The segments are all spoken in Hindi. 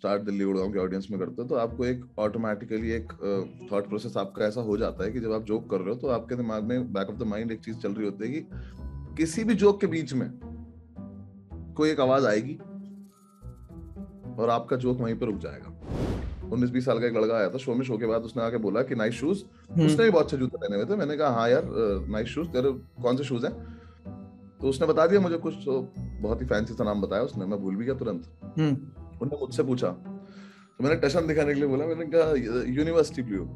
स्टार्ट दिल्ली उड़गांव के ऑडियंस में करते हो तो आपको एक ऑटोमेटिकली एक थॉट uh, प्रोसेस आपका ऐसा हो जाता है कि जब आप जोक कर रहे हो तो आपके दिमाग में बैक ऑफ द माइंड एक चीज चल रही होती है कि किसी भी जोक के बीच में कोई एक आवाज आएगी और आपका जोक वहीं पर रुक जाएगा उन्नीस बीस साल का एक लड़का आया था शो में शो के बाद उसने आके बोला कि नाइस शूज हम्म। उसने भी बहुत अच्छे जूते पहने हुए थे मैंने कहा हाँ यार नाइस शूज तेरे कौन से शूज है तो उसने बता दिया मुझे कुछ तो बहुत ही फैंसी सा नाम बताया उसने मैं भूल भी गया तुरंत हम्म। उन्होंने मुझसे पूछा तो मैंने टशन दिखाने के लिए बोला मैंने कहा यूनिवर्सिटी ब्लू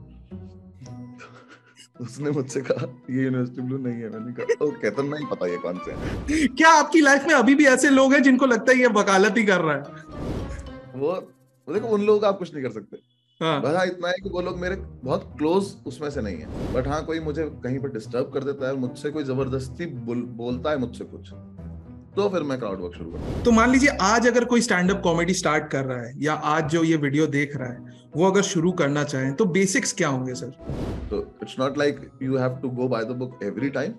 उसने मुझसे कहा ये यूनिवर्सिटी ब्लू नहीं है मैंने कहा ओके तो नहीं पता ये कौन से है क्या आपकी लाइफ में अभी भी ऐसे लोग हैं जिनको लगता है ये वकालत ही कर रहा है वो देखो उन लोगों का आप कुछ नहीं कर सकते हाँ। बस हाँ, इतना है कि वो लोग मेरे बहुत क्लोज उसमें से नहीं है बट हाँ कोई मुझे कहीं पर डिस्टर्ब कर देता है मुझसे कोई जबरदस्ती बोलता है मुझसे कुछ तो फिर मैं क्राउड वर्क शुरू करता तो मान लीजिए आज अगर कोई स्टैंड अप कॉमेडी स्टार्ट कर रहा है या आज जो ये वीडियो देख रहा है वो अगर शुरू करना चाहे तो बेसिक्स क्या होंगे सर तो it's not like you have to go by the book every time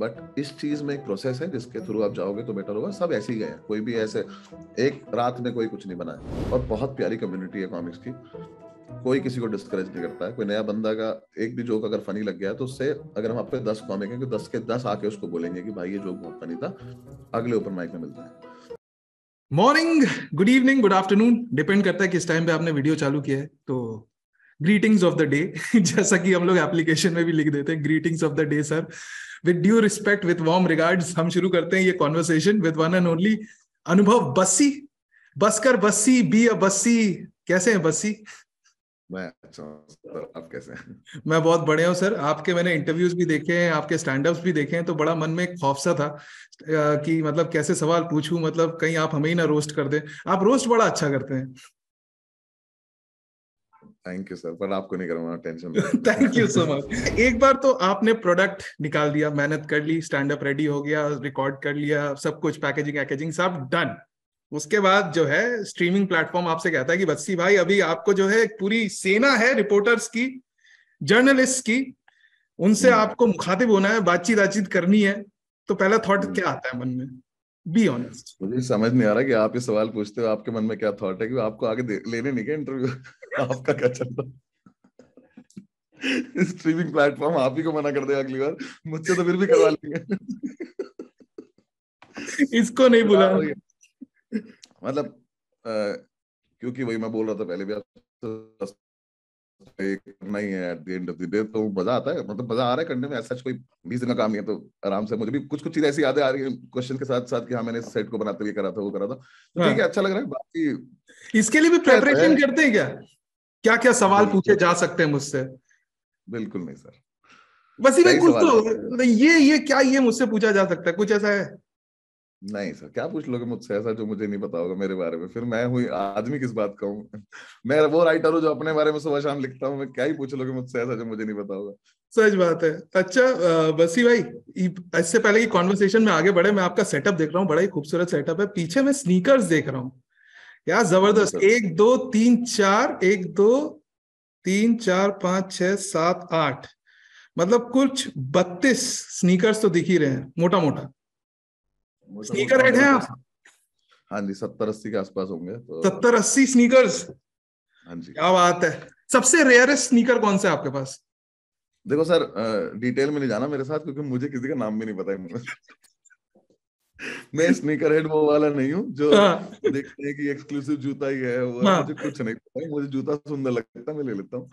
but इस चीज में एक प्रोसेस है जिसके थ्रू आप जाओगे तो बेटर होगा सब ऐसे ही गए कोई भी ऐसे एक रात में कोई कुछ नहीं बनाया और बहुत प्यारी कम्युनिटी है कॉमिक्स की कोई किसी को डिस्करेज नहीं करता है कोई नया बंदा का एक भी जोक अगर फनी लग गया तो उससे अगर हम अपने दस कॉमिक हैं तो दस के दस आके उसको बोलेंगे कि भाई ये जोक बहुत फनी था अगले ओपन माइक में मिलता है morning good evening good afternoon depend करता है किस टाइम पे आपने वीडियो चालू किया है तो ग्रीटिंग्स ऑफ द डे जैसा कि हम लोग एप्लीकेशन में भी लिख देते हैं greetings of the day sir with due respect with warm regards हम शुरू करते हैं ये conversation with one and only Anubhav Bassi बसकर बस्सी बी अ बस्सी कैसे हैं बस्सी मैं अच्छा सर आप कैसे हैं मैं बहुत बढ़िया हूँ सर आपके मैंने इंटरव्यूज भी देखे हैं आपके स्टैंड अप्स भी देखे हैं तो बड़ा मन में एक खौफ सा था कि मतलब कैसे सवाल पूछू मतलब कहीं आप हमें ही ना रोस्ट कर दे आप रोस्ट बड़ा अच्छा करते हैं थैंक यू सर पर आपको नहीं करूंगा tension thank you so much एक बार तो आपने प्रोडक्ट निकाल दिया मेहनत कर ली स्टैंड अप रेडी हो गया रिकॉर्ड कर लिया सब कुछ पैकेजिंग वैकेजिंग सब डन उसके बाद जो है स्ट्रीमिंग प्लेटफॉर्म आपसे कहता है कि बस्सी भाई अभी आपको जो है पूरी सेना है रिपोर्टर्स की जर्नलिस्ट की उनसे हम्म। आपको मुखातिब होना है बातचीत बातचीत करनी है तो पहला थॉट हम्म। क्या आता है मन में बी ऑनेस्ट मुझे समझ नहीं आ रहा कि आप ये सवाल पूछते हो आपके मन में क्या थॉट है कि आपको आगे लेने नहीं क्या इंटरव्यू आपका क्या चल रहा स्ट्रीमिंग प्लेटफॉर्म आप ही को मना कर देगा अगली बार मुझसे तो फिर भी करवा लेंगे इसको नहीं बुला मतलब आ, क्योंकि वही मैं बोल रहा था पहले भी करना ही है at the end of the day तो मजा आता है मतलब मजा आ रहा है करने में ऐसा कोई बीस दिन का काम नहीं है तो आराम से मुझे भी कुछ कुछ चीज ऐसी यादें आ रही है क्वेश्चन के साथ साथ कि हाँ मैंने सेट को बनाते हुए करा था वो करा था तो ठीक है हाँ। अच्छा लग रहा है बाकी इसके लिए भी प्रेपरेशन तो करते हैं क्या क्या क्या सवाल पूछे जा सकते हैं मुझसे बिल्कुल नहीं सर बस ये कुछ तो ये ये क्या ये मुझसे पूछा जा सकता है कुछ ऐसा है नहीं सर क्या पूछ लोगे मुझसे ऐसा जो मुझे नहीं पता होगा मेरे बारे में फिर मैं हुई आदमी किस बात का हूँ मैं वो राइटर हूँ जो अपने बारे में सुबह शाम लिखता हूँ मैं क्या ही पूछ लोगे मुझसे ऐसा जो मुझे नहीं पता होगा सच बात है अच्छा बसी भाई इससे पहले की कॉन्वर्सेशन में आगे बढ़े मैं आपका सेटअप देख रहा हूँ बड़ा ही खूबसूरत सेटअप है पीछे मैं स्नीकर्स देख रहा हूँ यार जबरदस्त एक दो तीन चार एक दो तीन चार पांच छह सात आठ मतलब कुछ बत्तीस स्नीकर्स तो दिख ही रहे हैं मोटा मोटा स्नीकर हेड हैं आप हाँ जी सत्तर अस्सी के आसपास होंगे तो सत्तर अस्सी स्नीकर्स हाँ जी क्या बात है सबसे रेयरेस्ट स्नीकर कौन से आपके पास देखो सर डिटेल में नहीं जाना मेरे साथ क्योंकि मुझे किसी का नाम भी नहीं पता है मैं स्नीकर हेड वो वाला नहीं हूँ जो हाँ। देखते हैं कि एक्सक्लूसिव जूता ही है वो हाँ। मुझे कुछ नहीं पता मुझे जूता सुंदर लगता है मैं ले लेता हूँ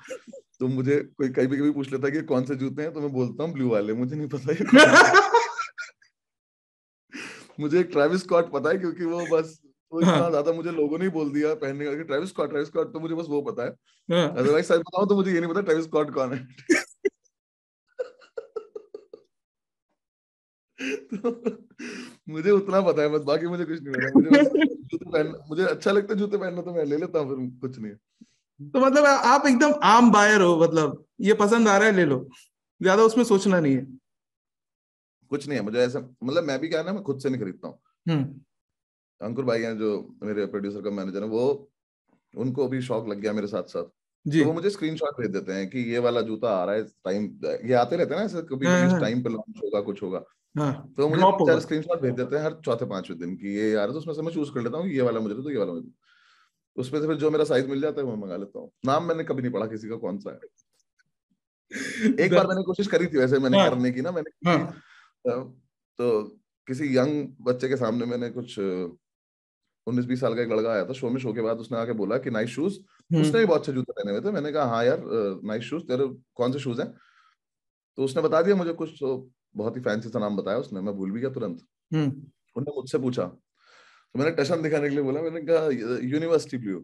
तो मुझे कोई कभी कभी पूछ लेता है कि कौन से जूते हैं तो मैं बोलता हूँ ब्लू वाले मुझे नहीं पता मुझे ट्रेविस स्कॉट पता है क्योंकि वो बस वो हाँ। इतना ज्यादा मुझे लोगों ने ही बोल दिया पहनने का कि ट्रेविस स्कॉट ट्रेविस स्कॉट तो मुझे बस वो पता है अदरवाइज हाँ। सच बताओ तो मुझे ये नहीं पता ट्रेविस स्कॉट कौन है तो मुझे उतना पता है बस बाकी मुझे कुछ नहीं पता मुझे जूते पहन मुझे अच्छा लगता है जूते पहनना तो मैं ले लेता हूँ फिर कुछ नहीं तो मतलब आप एकदम आम बायर हो मतलब ये पसंद आ रहा है ले लो ज्यादा उसमें सोचना नहीं है कुछ नहीं है मुझे ऐसा मतलब मैं भी क्या ना मैं खुद से नहीं खरीदता हूँ हम्म। अंकुर भाई हैं जो मेरे प्रोड्यूसर का मैनेजर है वो उनको भी शौक लग गया मेरे साथ साथ तो जी तो वो मुझे स्क्रीनशॉट भेज देते हैं कि ये वाला जूता आ रहा है टाइम ये आते रहते हैं ना ऐसे कभी हाँ, टाइम हाँ। पे लॉन्च होगा कुछ होगा हाँ, तो मुझे चार स्क्रीनशॉट भेज देते हैं हर चौथे पांचवे दिन की ये आ रहा है तो उसमें से मैं चूज कर लेता हूँ ये वाला मुझे तो ये वाला मुझे उसमें से फिर जो मेरा साइज मिल जाता है मैं मंगा लेता हूँ नाम मैंने कभी नहीं पढ़ा किसी का कौन सा है एक बार मैंने कोशिश करी थी वैसे मैंने हाँ। करने की ना मैंने हाँ। तो किसी यंग बच्चे के सामने मैंने कुछ उन्नीस बीस साल का एक लड़का आया था शो में शो के बाद उसने आके बोला कि नाइस शूज हम्म। उसने भी बहुत अच्छे जूते पहने हुए थे मैंने कहा हाँ यार नाइस शूज तेरे कौन से शूज हैं तो उसने बता दिया मुझे कुछ तो बहुत ही फैंसी सा नाम बताया उसने मैं भूल भी गया तुरंत हम्म। उन्होंने मुझसे पूछा तो मैंने टशन दिखाने के लिए बोला मैंने कहा यूनिवर्सिटी ब्लू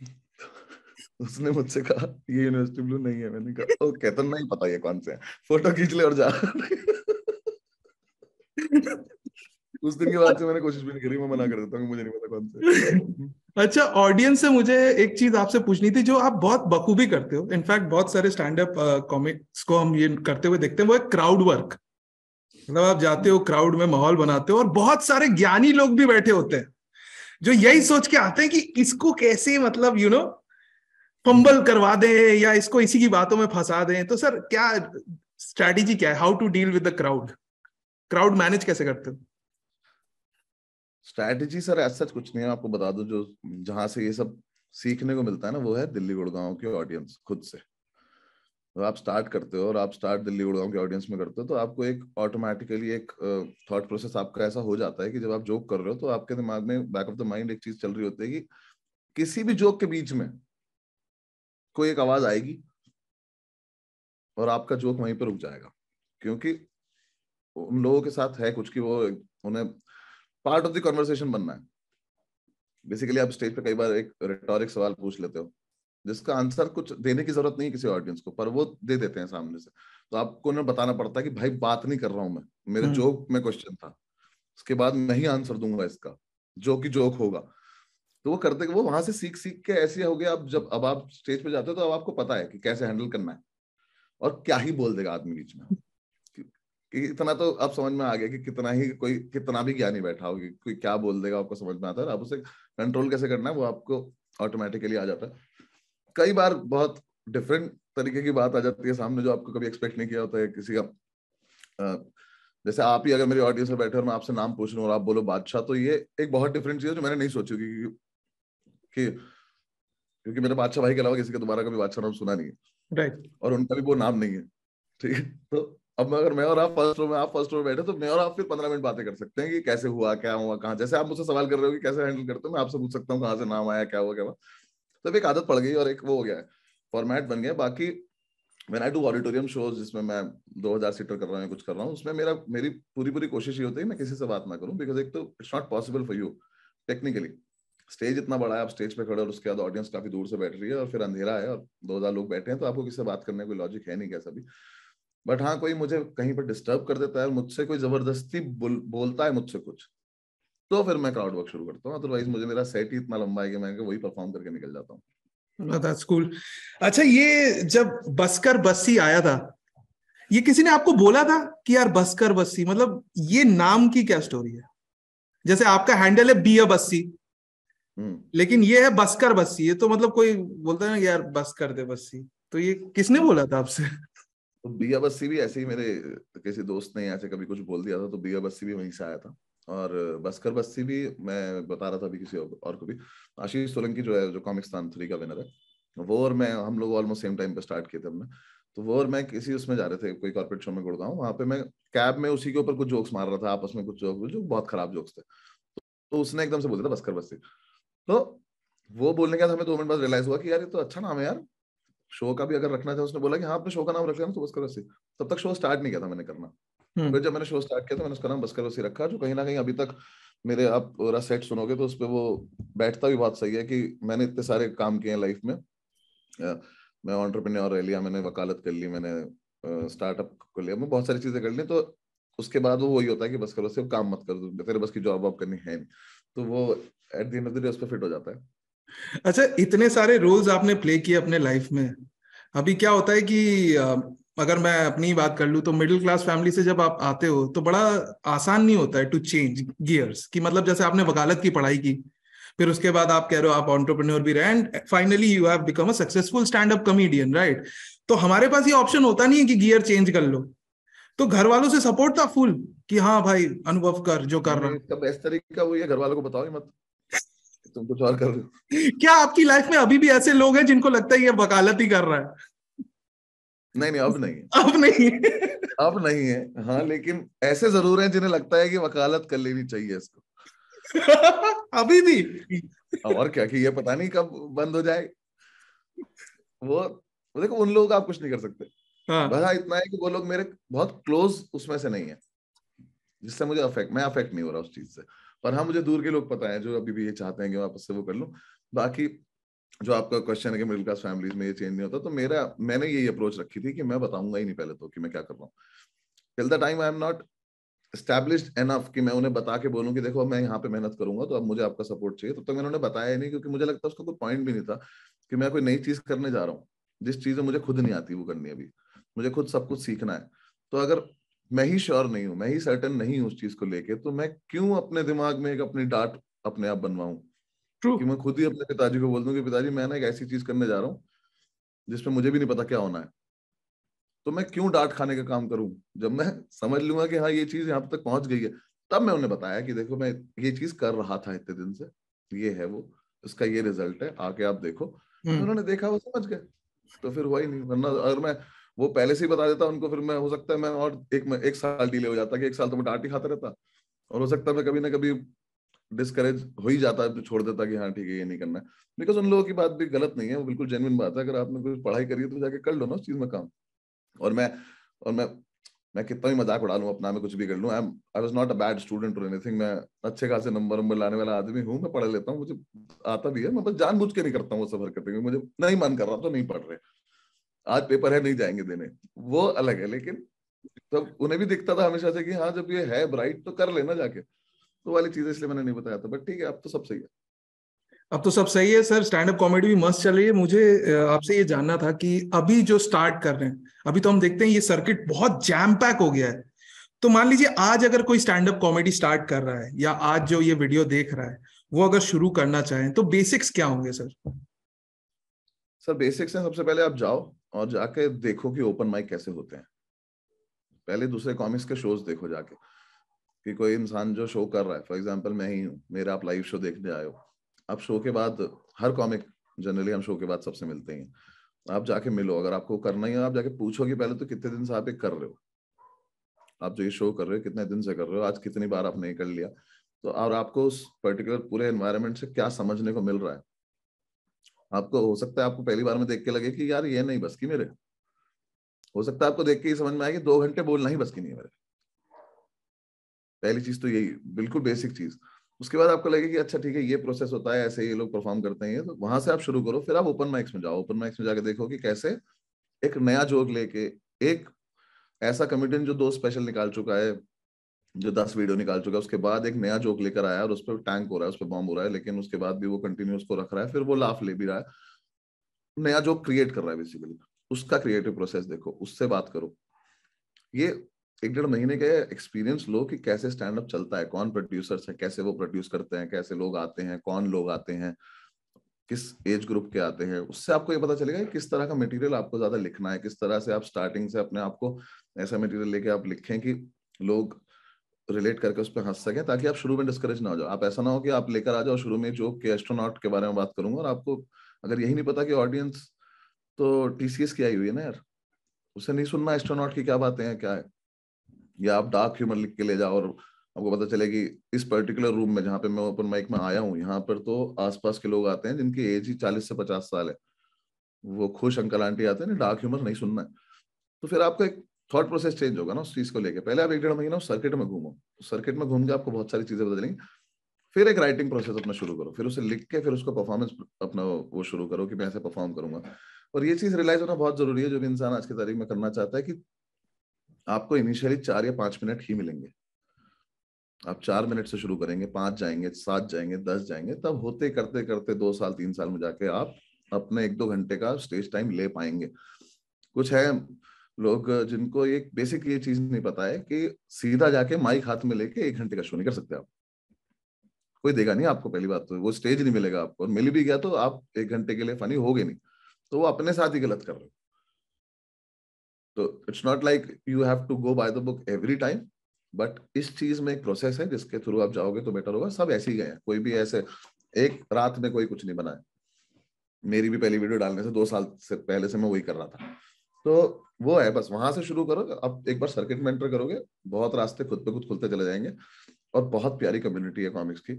उसने मुझसे कहा ये यूनिवर्सिटी ब्लू नहीं है मैंने कहा ओके तो नहीं पता ये कौन से है फोटो खींच ले और जा उस दिन के बाद से मैंने कोशिश भी नहीं करी मैं मना कर देता हूँ मुझे नहीं पता कौन से अच्छा ऑडियंस से मुझे एक चीज आपसे पूछनी थी जो आप बहुत बखूबी करते हो इनफैक्ट बहुत सारे स्टैंड अप कॉमिक्स को हम ये करते हुए देखते हैं वो है क्राउड वर्क मतलब आप जाते हो क्राउड में माहौल बनाते हो और बहुत सारे ज्ञानी लोग भी बैठे होते हैं जो यही सोच के आते हैं कि इसको कैसे मतलब यू नो फंबल करवा दें या इसको इसी की बातों में फंसा दें तो सर क्या स्ट्रैटेजी क्या है how to deal with the crowd crowd manage कैसे करते हो स्ट्रैटेजी सर ऐसा कुछ नहीं है आपको बता दो जो जहां से ये सब सीखने को मिलता है ना वो है दिल्ली गुड़गांव के ऑडियंस खुद से तो आप स्टार्ट करते हो और आप स्टार्ट दिल्ली गुड़गांव के ऑडियंस में करते हो तो आपको एक ऑटोमेटिकली एक थॉट uh, प्रोसेस आपका ऐसा हो जाता है कि जब आप जोक कर रहे हो तो आपके दिमाग में बैक ऑफ द माइंड एक चीज चल रही होती है कि किसी भी जोक के बीच में कोई एक आवाज आएगी और आपका जोक वहीं पर रुक जाएगा क्योंकि उन लोगों के साथ है कुछ कि वो उन्हें पार्ट ऑफ द कॉन्वर्सेशन बनना है बेसिकली आप स्टेज पे कई बार एक रिटोरिक सवाल पूछ लेते हो जिसका आंसर कुछ देने की जरूरत नहीं है किसी ऑडियंस को पर वो दे देते हैं सामने से तो आपको उन्हें बताना पड़ता है कि भाई बात नहीं कर रहा हूं मैं मेरे जोक हम्म। में क्वेश्चन था उसके बाद मैं ही आंसर दूंगा इसका जो कि जोक होगा तो वो करते वो वहां से सीख सीख के ऐसे हो गया अब जब अब आप स्टेज पे जाते हो तो अब आपको पता है कि कैसे हैंडल करना है और क्या ही बोल देगा आदमी बीच में इतना तो आप समझ में आ गया कि कितना ही कोई कितना भी ज्ञानी बैठा होगी कोई क्या बोल देगा आपको समझ में आता है आप उसे कंट्रोल कैसे करना है वो आपको ऑटोमेटिकली आ जाता है कई बार बहुत डिफरेंट तरीके की बात आ जाती है सामने जो आपको कभी एक्सपेक्ट नहीं किया होता है किसी का जैसे आप ही अगर मेरी ऑडियंस में बैठे और मैं आपसे नाम पूछ रहा हूँ और आप बोलो बादशाह तो ये एक बहुत डिफरेंट चीज है जो मैंने नहीं सोची कि, कि क्योंकि मेरे बादशाह भाई के अलावा किसी का दोबारा कभी बादशाह नाम सुना नहीं है और उनका भी वो नाम नहीं है ठीक है तो अब अगर मैं और आप फर्स्ट रो में आप फर्स्ट रो में बैठे तो मैं और आप फिर पंद्रह मिनट बातें कर सकते हैं कि कैसे हुआ क्या हुआ कहाँ जैसे आप मुझसे सवाल कर रहे हो कि कैसे हैंडल करते हो मैं आपसे पूछ सकता हूँ कहाँ से नाम आया क्या हुआ क्या हुआ तब तो एक आदत पड़ गई और एक वो हो गया फॉर्मेट बन गया बाकी when I do auditorium shows जिसमें मैं दो हजार सीटर कर रहा हूँ कुछ कर रहा हूँ उसमें मेरा मेरी पूरी पूरी कोशिश ये होती है मैं किसी से बात ना करूँ बिकॉज एक तो it's not possible for you technically stage इतना बड़ा है आप स्टेज पे खड़े और उसके बाद ऑडियंस काफी दूर से बैठ रही है और फिर अंधेरा है और दो हजार लोग बैठे हैं तो आपको किसी से बात करने कोई लॉजिक है नहीं कैसा भी बट हाँ कोई मुझे कहीं पर डिस्टर्ब कर देता है मुझसे कोई जबरदस्ती बोल, बोलता है मुझसे कुछ तो फिर मैं क्राउड वर्क शुरू करता हूँ अदरवाइज मुझे मेरा सेट ही इतना लंबा है कि मैं वही परफॉर्म करके निकल जाता हूँ स्कूल अच्छा ये जब बस्कर बस्सी आया था ये किसी ने आपको बोला था कि यार बस्कर बस्सी मतलब ये नाम की क्या स्टोरी है जैसे आपका हैंडल है बी अ बस्सी हम्म। लेकिन ये है बस्कर बस्सी ये तो मतलब कोई बोलता है ना यार बस कर दे बस्सी तो ये किसने बोला था आपसे तो बिया बस्सी भी ऐसे ही मेरे किसी दोस्त ने ऐसे कभी कुछ बोल दिया था तो बिया बस्सी भी वहीं से आया था और बस्कर बस्सी भी मैं बता रहा था अभी किसी और को भी आशीष सोलंकी जो है जो कॉमिक्स थ्री का विनर है वो और मैं हम लोग ऑलमोस्ट सेम टाइम पे स्टार्ट किए थे हमने तो वो और मैं किसी उसमें जा रहे थे कोई कॉर्पोरेट शो में गुड़गांव वहाँ पे मैं कैब में उसी के ऊपर कुछ जोक्स मार रहा था आपस में कुछ जोक्स जो बहुत खराब जोक्स थे तो उसने एकदम से बोला था बस्कर बस्ती तो वो बोलने के बाद हमें दो मिनट बाद रियलाइज हुआ कि यार ये तो अच्छा नाम है यार शो का भी अगर रखना था उसने बोला कि हाँ अपने शो का नाम रख लेना तो बस्कर वसी तब तक शो स्टार्ट नहीं किया था मैंने करना हम्म। फिर जब मैंने शो स्टार्ट किया तो मैंने उसका नाम बस्कर वसी रखा जो कहीं ना कहीं अभी तक मेरे आप पूरा सेट सुनोगे तो उस पर वो बैठता भी बहुत सही है कि मैंने इतने सारे काम किए हैं लाइफ में मैं ऑन्टरप्रेन्योर रह लिया मैंने वकालत कर ली मैंने स्टार्टअप को लिया मैं बहुत सारी चीजें कर ली तो उसके बाद वो वही होता है कि बस करो सिर्फ काम मत कर दो तेरे बस की जॉब वॉब करनी है नहीं तो वो एट दी एंड उस पर फिट हो जाता है अच्छा इतने सारे रोल्स आपने प्ले किए अपने लाइफ में अभी क्या होता है कि अगर मैं अपनी बात कर लूँ तो मिडिल क्लास फैमिली से जब आप आते हो तो बड़ा आसान नहीं होता है टू चेंज गियर्स कि मतलब जैसे आपने वकालत की पढ़ाई की फिर उसके बाद आप कह रहे हो आप ऑन्टरप्रनोर भी रहे and finally you have become a successful stand up comedian right तो हमारे पास ये ऑप्शन होता नहीं है कि गियर चेंज कर लो तो घर वालों से सपोर्ट था फुल कि हाँ भाई अनुभव कर जो कर रहा है हम्म, बेस्ट तरीका वो ये घर वालों को बताओ मत तुम कुछ और कर रहे हो क्या आपकी लाइफ में अभी भी ऐसे लोग हैं जिनको लगता है ये वकालत ही कर रहा है नहीं नहीं अब नहीं अब नहीं अब नहीं है हाँ लेकिन ऐसे जरूर हैं जिन्हें लगता है कि वकालत कर लेनी चाहिए इसको अभी भी और क्या कि ये पता नहीं कब बंद हो जाए वो देखो उन लोगों का आप कुछ नहीं कर सकते हाँ। बस हाँ, इतना है कि वो लोग मेरे बहुत क्लोज उसमें से नहीं है जिससे मुझे अफेक्ट मैं अफेक्ट नहीं हो रहा उस चीज से पर हाँ मुझे दूर के लोग पता है जो अभी भी ये चाहते हैं कि वापस से वो कर लूँ बाकी जो आपका क्वेश्चन है कि मिडिल क्लास फैमिलीज में ये चेंज नहीं होता तो मेरा मैंने यही अप्रोच रखी थी कि मैं बताऊंगा ही नहीं पहले तो कि मैं क्या कर रहा हूँ till the time I am not establish enough कि मैं उन्हें बता के बोलूँ कि देखो मैं यहाँ पे मेहनत करूंगा तो अब मुझे आपका सपोर्ट चाहिए तब तो तक मैंने उन्हें बताया ही नहीं क्योंकि मुझे लगता है उसका कोई पॉइंट भी नहीं था कि मैं कोई नई चीज करने जा रहा हूँ जिस चीज में मुझे खुद नहीं आती वो करनी अभी मुझे खुद सब कुछ सीखना है तो अगर मैं ही श्योर नहीं हूं मैं ही सर्टन नहीं हूं उस चीज को लेके तो मैं क्यों अपने दिमाग में एक अपनी डाट अपने आप बनवाऊं कि मैं खुद ही अपने पिताजी को बोल दूं कि पिताजी मैं ना एक ऐसी चीज करने जा रहा हूं जिसमें मुझे भी नहीं पता क्या होना है तो मैं क्यों डांट खाने का काम करूं जब मैं समझ लूंगा कि हाँ ये चीज यहाँ तक पहुंच गई है तब मैं उन्हें बताया कि देखो मैं ये चीज कर रहा था इतने दिन से ये है वो इसका ये रिजल्ट है आके आप देखो तो हम्म। उन्होंने देखा वो समझ गए तो फिर हुआ ही नहीं वरना अगर मैं वो पहले से ही बता देता उनको फिर मैं हो सकता है मैं और एक मैं एक साल डिले हो जाता कि एक साल तो मैं डांट ही खाता रहता और हो सकता है मैं कभी ना कभी डिस्करेज हो ही जाता है तो छोड़ देता कि हाँ ठीक है ये नहीं करना बिकॉज उन लोगों की बात भी गलत नहीं है वो बिल्कुल जेनविन बात है अगर आपने कुछ पढ़ाई करी है तो जाके कर लो ना उस चीज में काम और मैं और मैं मैं कितना भी मजाक उड़ा लूँ अपना में कुछ भी कर लूँ I I was not a bad student और एनीथिंग मैं अच्छे खासे नंबर वंबर लाने वाला आदमी हूँ मैं पढ़ लेता हूँ मुझे आता भी है मैं मतलब बस जानबूझ के नहीं करता हूँ वो करते मुझे नहीं मन कर रहा तो नहीं पढ़ रहे आज पेपर है नहीं जाएंगे देने वो अलग है लेकिन तब उन्हें भी दिखता था हमेशा से कि हाँ जब ये है ब्राइट तो कर लेना जाके तो वाली चीज इसलिए मैंने नहीं बताया था बट ठीक है अब तो सब सही है अब तो सब सही है सर स्टैंड अप कॉमेडी भी मस्त चल रही है मुझे आपसे ये जानना था कि अभी जो स्टार्ट कर रहे हैं अभी तो हम देखते हैं ये सर्किट बहुत जैम पैक हो गया है तो मान लीजिए आज अगर कोई स्टैंड अप कॉमेडी स्टार्ट कर रहा है या आज जो ये वीडियो देख रहा है वो अगर शुरू करना चाहें तो बेसिक्स क्या होंगे सर सर बेसिक्स है सबसे पहले आप जाओ और जाके देखो कि ओपन माइक कैसे होते हैं पहले दूसरे कॉमिक्स के शोज देखो जाके कि कोई इंसान जो शो कर रहा है फॉर एग्जाम्पल मैं ही हूँ मेरा आप लाइव शो देखने आए हो आप शो के बाद हर कॉमिक जनरली हम शो के बाद सबसे मिलते हैं आप जाके मिलो अगर आपको करना ही है आप जाके पूछो कि पहले तो कितने दिन से आप एक कर रहे हो आप जो ये शो कर रहे हो कितने दिन से कर रहे हो आज कितनी बार आपने कर लिया तो और आपको उस पर्टिकुलर पूरे एनवायरमेंट से क्या समझने को मिल रहा है आपको हो सकता है आपको पहली बार में देख के लगे कि यार ये नहीं बस की मेरे हो सकता है आपको देख के ही समझ में आए कि दो घंटे बोलना ही बस की नहीं है मेरे पहली चीज तो यही बिल्कुल बेसिक चीज उसके बाद आपको लगे कि अच्छा ठीक है ये प्रोसेस होता है ऐसे ये लोग परफॉर्म करते हैं तो वहां से आप शुरू करो फिर आप ओपन माइक्स में जाओ ओपन माइक्स में जाके देखो कि कैसे एक नया जोक लेके एक ऐसा कमेडियन जो दो स्पेशल निकाल चुका है जो दस वीडियो निकाल चुका है उसके बाद एक नया जोक लेकर आया और उस पर टैंक हो रहा है उस पर बॉम्ब हो रहा है लेकिन उसके बाद भी वो कंटिन्यू उसको रख रहा है फिर वो लाफ ले भी रहा है नया जोक क्रिएट कर रहा है बेसिकली उसका क्रिएटिव प्रोसेस देखो उससे बात करो ये एक डेढ़ महीने के एक्सपीरियंस लो कि कैसे स्टैंड अप चलता है कौन प्रोड्यूसर्स है कैसे वो प्रोड्यूस करते हैं कैसे लोग आते हैं कौन लोग आते हैं किस एज ग्रुप के आते हैं उससे आपको ये पता चलेगा कि किस तरह का मटेरियल आपको ज्यादा लिखना है किस तरह से आप स्टार्टिंग से अपने आप को ऐसा मटेरियल लेके आप लिखें कि लोग रिलेट करके उस पर हंस सके ताकि आप शुरू में डिस्करेज ना हो जाओ आप ऐसा ना हो कि आप लेकर आ जाओ शुरू में जो के एस्ट्रोनॉट के बारे में बात करूंगा और आपको अगर यही नहीं पता कि ऑडियंस तो टीसीएस की आई हुई है ना यार उसे नहीं सुनना एस्ट्रोनॉट की क्या बातें हैं क्या है या आप डार्क ह्यूमर लिख के ले जाओ और आपको पता चले कि इस पर्टिकुलर रूम में जहाँ पे मैं ओपन माइक में आया हूँ यहाँ पर तो आसपास के लोग आते हैं जिनकी एज ही चालीस से पचास साल है वो खुश अंकल आंटी आते हैं ना डार्क ह्यूमर नहीं सुनना है तो फिर आपका एक थॉट प्रोसेस चेंज होगा ना उस चीज को लेके पहले आप एक डेढ़ महीना सर्किट में घूमो सर्किट में घूम के आपको बहुत सारी चीजें बदलेंगी फिर एक राइटिंग प्रोसेस अपना शुरू करो फिर उसे लिख के फिर उसको परफॉर्मेंस अपना वो शुरू करो कि मैं ऐसे परफॉर्म करूंगा और ये चीज रियलाइज होना बहुत जरूरी है जो कि इंसान आज की तारीख में करना चाहता है कि आपको इनिशियली चार या पांच मिनट ही मिलेंगे आप चार मिनट से शुरू करेंगे पांच जाएंगे सात जाएंगे दस जाएंगे तब होते करते करते दो साल तीन साल में जाके आप अपने एक दो घंटे का स्टेज टाइम ले पाएंगे कुछ है लोग जिनको एक बेसिक ये चीज नहीं पता है कि सीधा जाके माइक हाथ में लेके एक घंटे का शो नहीं कर सकते आप कोई देगा नहीं आपको पहली बात तो वो स्टेज नहीं मिलेगा आपको और मिल भी गया तो आप एक घंटे के लिए फनी हो गए नहीं तो वो अपने साथ ही गलत कर रहे हो तो it's not like you have to go by the book every time but इस चीज में एक प्रोसेस है जिसके थ्रू आप जाओगे तो बेटर होगा सब ऐसे ही गए हैं कोई भी ऐसे एक रात में कोई कुछ नहीं बनाया मेरी भी पहली वीडियो डालने से दो साल से पहले से मैं वही कर रहा था तो वो है बस वहां से शुरू करो अब एक बार सर्किट में एंटर करोगे बहुत रास्ते खुद पे खुद खुलते चले जाएंगे और बहुत प्यारी कम्युनिटी है कॉमिक्स की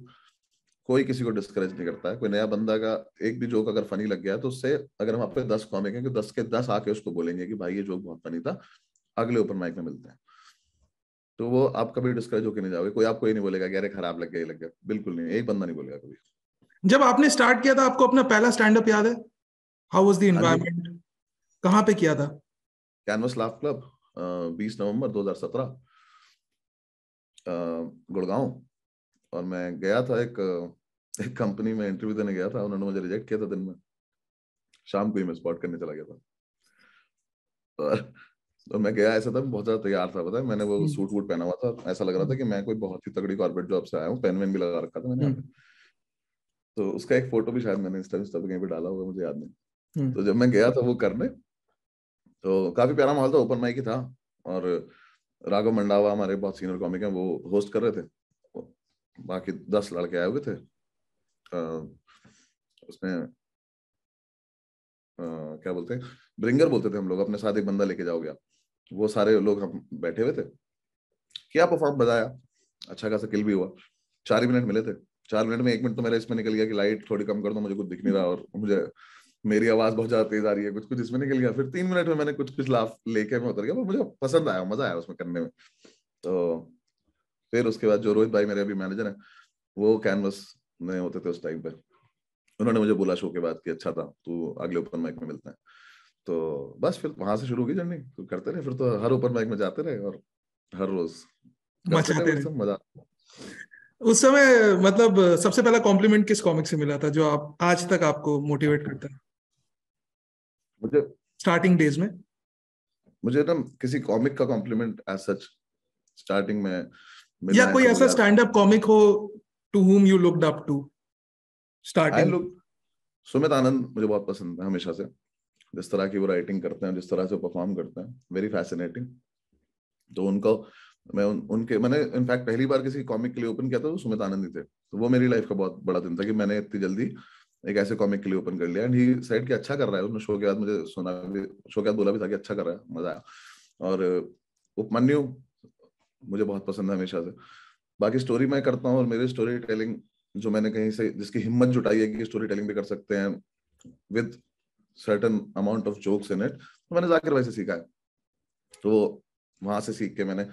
कोई किसी को डिस्करेज नहीं करता है कोई नया बंदा का एक भी जोक अगर फनी लग गया है तो उससे अगर हम आपके दस कॉमिक हैं कि दस के दस आके उसको बोलेंगे कि भाई ये जोक बहुत फनी था अगले ओपन माइक में मिलते हैं तो वो आप कभी डिस्करेज होकर नहीं जाओगे कोई आपको ये नहीं बोलेगा कि अरे खराब लग गया ये लग गया बिल्कुल नहीं एक बंदा नहीं बोलेगा कभी जब आपने स्टार्ट किया था आपको अपना पहला स्टैंड अप याद है हाउ वाज द एनवायरनमेंट कहाँ पे किया था कैनवस लाफ क्लब बीस नवंबर 2017 uh, गुड़गांव और मैं गया था एक uh, एक कंपनी में इंटरव्यू देने गया था उन्होंने मुझे रिजेक्ट किया था दिन में शाम को ही मैं स्पॉट करने चला गया था तो मैं गया ऐसा था बहुत ज्यादा तैयार था पता है मैंने वो सूट हम्म। वूट पहना हुआ था ऐसा लग रहा था कि मैं कोई बहुत ही तगड़ी कॉर्पोरेट जॉब से आया हूँ पेन वेन भी लगा रखा था मैंने हम्म। तो उसका एक फोटो भी शायद मैंने इंस्टा इंस्टा पे कहीं पे डाला हुआ मुझे याद नहीं हम्म। तो जब मैं गया था वो करने तो काफी प्यारा माहौल था ओपन माइक ही था और राघव मंडावा हमारे बहुत सीनियर कॉमिक हैं वो होस्ट कर रहे थे बाकी दस लड़के आए हुए थे उसमें क्या बोलते हैं ब्रिंगर बोलते थे हम लोग अपने साथ एक बंदा लेके जाओगे वो सारे लोग हम बैठे हुए थे क्या परफॉर्म बजाया अच्छा खासा किल भी हुआ चार मिनट मिले थे चार मिनट में एक मिनट तो मेरा इसमें निकल गया कि लाइट थोड़ी कम कर दो मुझे कुछ दिख नहीं रहा और मुझे मेरी आवाज बहुत ज्यादा तेज आ रही है कुछ कुछ इसमें निकल गया फिर तीन मिनट में मैंने कुछ कुछ लाफ लेके मैं उतर गया मुझे पसंद आया मजा आया उसमें करने में तो फिर उसके बाद जो रोहित भाई मेरे अभी मैनेजर है वो कैनवस में होते थे उस टाइम पे उन्होंने मुझे बोला शो के बाद कि अच्छा था तू अगले ओपन माइक में मिलता है तो बस फिर वहां से शुरू हुई जर्नी तो करते रहे फिर तो हर ओपन माइक में जाते रहे और हर रोज मचाते रहे मजा उस समय मतलब सबसे पहला कॉम्प्लीमेंट किस कॉमिक से मिला था जो आप आज तक आपको मोटिवेट करता है मुझे स्टार्टिंग डेज में मुझे ना किसी कॉमिक का कॉम्प्लीमेंट एज सच स्टार्टिंग में या कोई तो ऐसा स्टैंड अप कॉमिक हो to whom you looked up to starting look Sumit Anand मुझे बहुत पसंद है हमेशा से जिस तरह की वो राइटिंग करते हैं जिस तरह से परफॉर्म करते हैं वेरी फैसिनेटिंग तो उनको मैं उन, उनके मैंने इनफैक्ट पहली बार किसी कॉमिक के लिए ओपन किया था तो सुमित आनंद ही थे तो वो मेरी लाइफ का बहुत बड़ा दिन था कि मैंने इतनी जल्दी एक ऐसे कॉमिक के लिए ओपन कर लिया एंड ही सेट कि अच्छा कर रहा है उसने शो के बाद मुझे सुना भी शो के बाद बोला भी था कि अच्छा कर रहा है मजा आया और उपमन्यु मुझे बहुत पसंद है हमेशा से बाकी स्टोरी मैं करता हूँ और मेरी स्टोरी टेलिंग जो मैंने कहीं से जिसकी हिम्मत जुटाई है कि स्टोरी टेलिंग भी कर सकते हैं with certain amount of jokes in it तो मैंने जाकिर भाई से सीखा है तो वहां से सीख के मैंने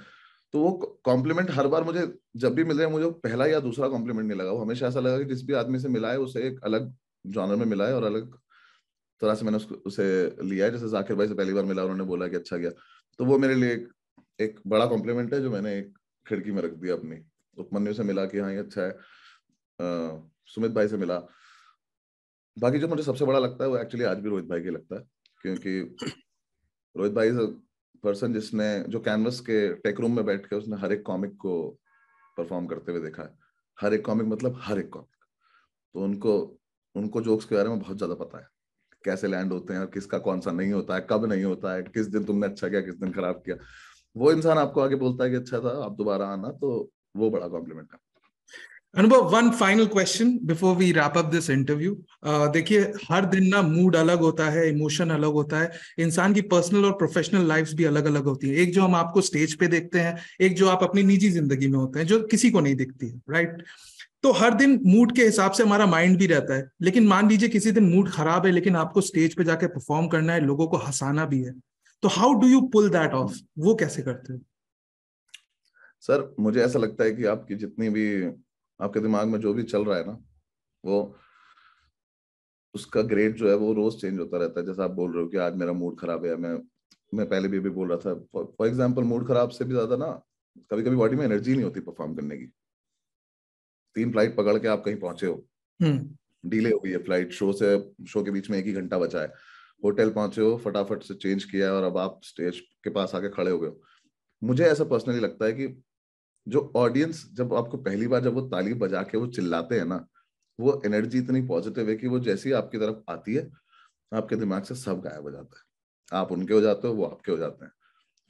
तो वो कॉम्प्लीमेंट हर बार मुझे जब भी मिल रहे मुझे पहला या दूसरा कॉम्प्लीमेंट नहीं लगा वो हमेशा ऐसा लगा कि जिस भी आदमी से मिला है उसे एक अलग जॉनर में मिला है और अलग तरह से मैंने उसको उसे लिया है जैसे जाकिर भाई से पहली बार मिला उन्होंने बोला कि अच्छा गया तो वो मेरे लिए एक, एक बड़ा कॉम्प्लीमेंट है जो मैंने एक खिड़की में रख दिया अपनी उपमन्यु से मिला कि हाँ ये अच्छा है आ, सुमित भाई से मिला बाकी जो मुझे सबसे बड़ा लगता है वो एक्चुअली आज भी रोहित भाई के लगता है क्योंकि रोहित भाई पर्सन जिसने जो कैनवस के टेक रूम में बैठ के उसने हर एक कॉमिक को परफॉर्म करते हुए देखा है हर एक कॉमिक मतलब हर एक कॉमिक तो उनको उनको जोक्स के बारे में बहुत ज्यादा पता है कैसे लैंड होते हैं और किसका कौन सा नहीं होता है कब नहीं होता है किस दिन तुमने अच्छा किया किस दिन खराब किया वो इंसान आपको आगे बोलता है कि अच्छा था आप दोबारा आना तो वो बड़ा कॉम्प्लीमेंट है Anubhav one final question before we wrap up this interview देखिए हर दिन ना मूड अलग होता है इमोशन अलग होता है इंसान की पर्सनल और प्रोफेशनल लाइफ भी अलग अलग होती है एक जो हम आपको स्टेज पे देखते हैं एक जो आप अपनी निजी जिंदगी में होते हैं जो किसी को नहीं दिखती है राइट तो हर दिन मूड के हिसाब से हमारा माइंड भी रहता है लेकिन मान लीजिए किसी दिन मूड खराब है लेकिन आपको स्टेज पे जाके परफॉर्म करना है लोगों को हंसाना भी है तो how do you pull that off वो कैसे करते हो सर मुझे ऐसा लगता है कि आपकी जितनी भी आपके दिमाग में जो भी चल रहा है ना वो उसका ग्रेड जो है वो रोज चेंज होता रहता है जैसा आप बोल रहे हो कि आज मेरा मूड खराब है मैं मैं पहले भी अभी बोल रहा था फॉर एग्जाम्पल मूड खराब से भी ज्यादा ना कभी कभी बॉडी में एनर्जी नहीं होती परफॉर्म करने की तीन फ्लाइट पकड़ के आप कहीं पहुंचे हो डिले हम्म। हो गई है फ्लाइट शो से शो के बीच में एक ही घंटा बचा है होटल पहुंचे हो फटाफट से चेंज किया है और अब आप स्टेज के पास आके खड़े हो गए हो मुझे ऐसा पर्सनली लगता है कि जो ऑडियंस जब आपको पहली बार जब वो ताली बजा के वो चिल्लाते हैं ना वो एनर्जी इतनी पॉजिटिव है कि वो जैसी आपकी तरफ आती है आपके दिमाग से सब गायब हो जाता है आप उनके हो जाते हो वो आपके हो जाते हैं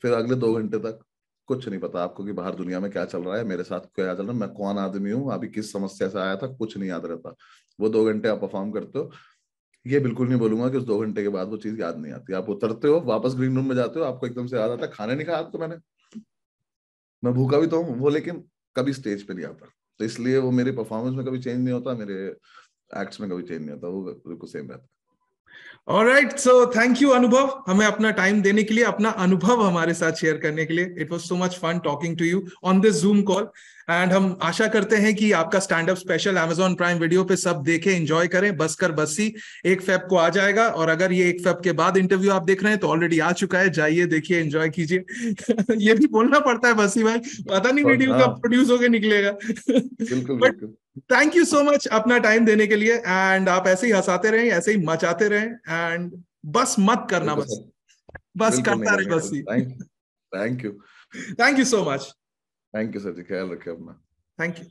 फिर अगले दो घंटे तक कुछ नहीं पता आपको कि बाहर दुनिया में क्या चल रहा है मेरे साथ क्या चल रहा है मैं कौन आदमी हूँ अभी किस समस्या से आया था कुछ नहीं याद रहता वो दो घंटे आप परफॉर्म करते हो ये बिल्कुल नहीं बोलूंगा कि उस दो घंटे के बाद वो चीज याद नहीं आती आप उतरते हो वापस ग्रीन रूम में जाते हो आपको एकदम से याद आता है खाने नहीं खाया तो मैंने मैं भूखा भी तो हूँ वो लेकिन कभी स्टेज पे नहीं आता तो इसलिए वो मेरे परफॉर्मेंस में कभी चेंज नहीं होता मेरे एक्ट्स में कभी चेंज नहीं होता वो बिल्कुल सेम रहता राइट सो थैंक यू अनुभव हमें अपना टाइम देने के लिए अपना अनुभव हमारे साथ शेयर करने के लिए it was so much fun talking to you on this zoom call and हम आशा करते हैं कि आपका stand up special Amazon Prime Video पे सब देखें एंजॉय करें बस कर बस्सी एक फेब को आ जाएगा और अगर ये एक फेब के बाद इंटरव्यू आप देख रहे हैं तो ऑलरेडी आ चुका है जाइए देखिए एंजॉय कीजिए ये भी बोलना पड़ता है बस्सी भाई पता नहीं वीडियो कब प्रोड्यूस होकर निकलेगा but thank you so much अपना टाइम देने के लिए एंड आप ऐसे ही हंसाते रहें ऐसे ही मचाते रहें एंड बस मत करना बस बस करता रहे बस thank you thank you so much Thank you, Satyakala Karma. Thank you.